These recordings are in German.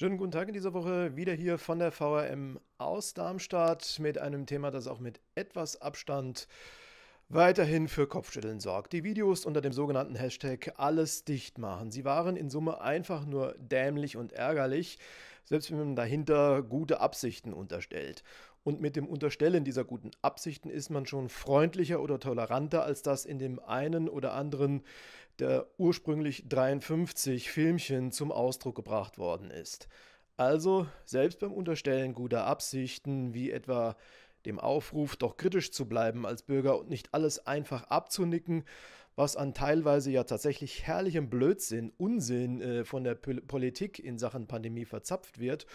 Schönen guten Tag in dieser Woche wieder hier von der VRM aus Darmstadt mit einem Thema, das auch mit etwas Abstand weiterhin für Kopfschütteln sorgt. Die Videos unter dem sogenannten Hashtag alles dicht machen. Sie waren in Summe einfach nur dämlich und ärgerlich, selbst wenn man dahinter gute Absichten unterstellt. Und mit dem Unterstellen dieser guten Absichten ist man schon freundlicher oder toleranter, als das in dem einen oder anderen der ursprünglich 53 Filmchen zum Ausdruck gebracht worden ist. Also, selbst beim Unterstellen guter Absichten, wie etwa dem Aufruf, doch kritisch zu bleiben als Bürger und nicht alles einfach abzunicken, was an teilweise ja tatsächlich herrlichem Blödsinn, Unsinn äh, von der P Politik in Sachen Pandemie verzapft wird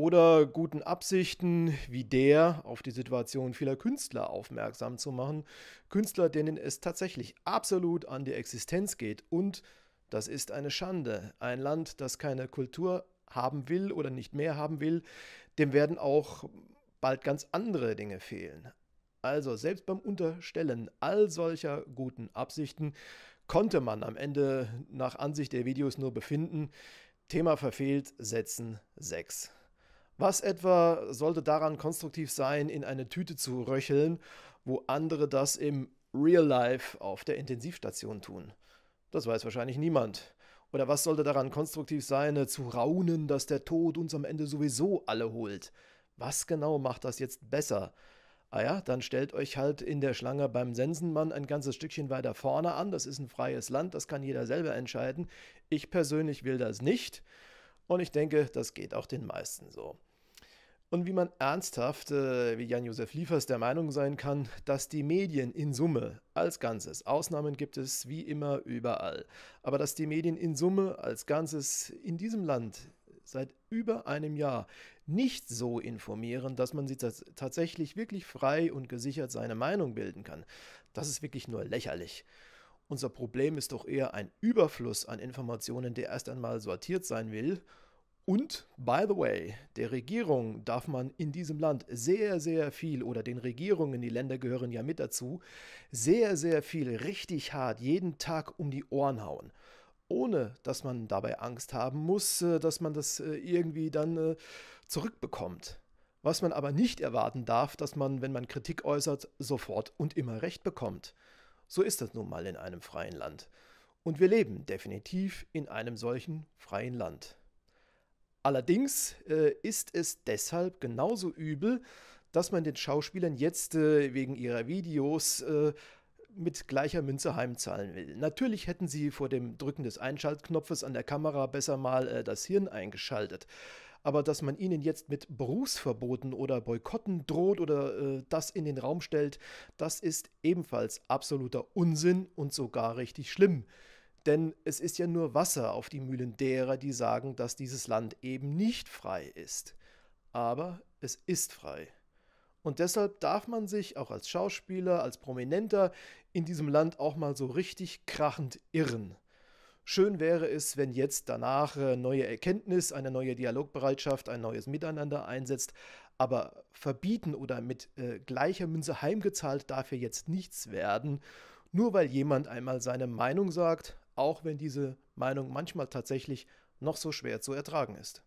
oder guten Absichten wie der, auf die Situation vieler Künstler aufmerksam zu machen. Künstler, denen es tatsächlich absolut an die Existenz geht. Und das ist eine Schande. Ein Land, das keine Kultur haben will oder nicht mehr haben will, dem werden auch bald ganz andere Dinge fehlen. Also selbst beim Unterstellen all solcher guten Absichten konnte man am Ende nach Ansicht der Videos nur befinden, Thema verfehlt, Setzen 6. Was etwa sollte daran konstruktiv sein, in eine Tüte zu röcheln, wo andere das im Real Life auf der Intensivstation tun? Das weiß wahrscheinlich niemand. Oder was sollte daran konstruktiv sein, äh, zu raunen, dass der Tod uns am Ende sowieso alle holt? Was genau macht das jetzt besser? Ah ja, dann stellt euch halt in der Schlange beim Sensenmann ein ganzes Stückchen weiter vorne an. Das ist ein freies Land, das kann jeder selber entscheiden. Ich persönlich will das nicht. Und ich denke, das geht auch den meisten so und wie man ernsthaft, äh, wie Jan-Josef Liefers, der Meinung sein kann, dass die Medien in Summe als Ganzes, Ausnahmen gibt es wie immer überall, aber dass die Medien in Summe als Ganzes in diesem Land seit über einem Jahr nicht so informieren, dass man sie tatsächlich wirklich frei und gesichert seine Meinung bilden kann. Das ist wirklich nur lächerlich. Unser Problem ist doch eher ein Überfluss an Informationen, der erst einmal sortiert sein will und, by the way, der Regierung darf man in diesem Land sehr, sehr viel, oder den Regierungen, die Länder gehören ja mit dazu, sehr, sehr viel richtig hart jeden Tag um die Ohren hauen. Ohne dass man dabei Angst haben muss, äh, dass man das äh, irgendwie dann äh, zurückbekommt. Was man aber nicht erwarten darf, dass man, wenn man Kritik äußert, sofort und immer Recht bekommt. So ist das nun mal in einem freien Land. Und wir leben definitiv in einem solchen freien Land. Allerdings äh, ist es deshalb genauso übel, dass man den Schauspielern jetzt äh, wegen ihrer Videos äh, mit gleicher Münze heimzahlen will. Natürlich hätten sie vor dem Drücken des Einschaltknopfes an der Kamera besser mal äh, das Hirn eingeschaltet. Aber dass man ihnen jetzt mit Berufsverboten oder Boykotten droht oder äh, das in den Raum stellt, das ist ebenfalls absoluter Unsinn und sogar richtig schlimm. Denn es ist ja nur Wasser auf die Mühlen derer, die sagen, dass dieses Land eben nicht frei ist. Aber es ist frei. Und deshalb darf man sich auch als Schauspieler, als Prominenter in diesem Land auch mal so richtig krachend irren. Schön wäre es, wenn jetzt danach äh, neue Erkenntnis, eine neue Dialogbereitschaft, ein neues Miteinander einsetzt, aber verbieten oder mit äh, gleicher Münze heimgezahlt darf hier jetzt nichts werden, nur weil jemand einmal seine Meinung sagt, auch wenn diese Meinung manchmal tatsächlich noch so schwer zu ertragen ist.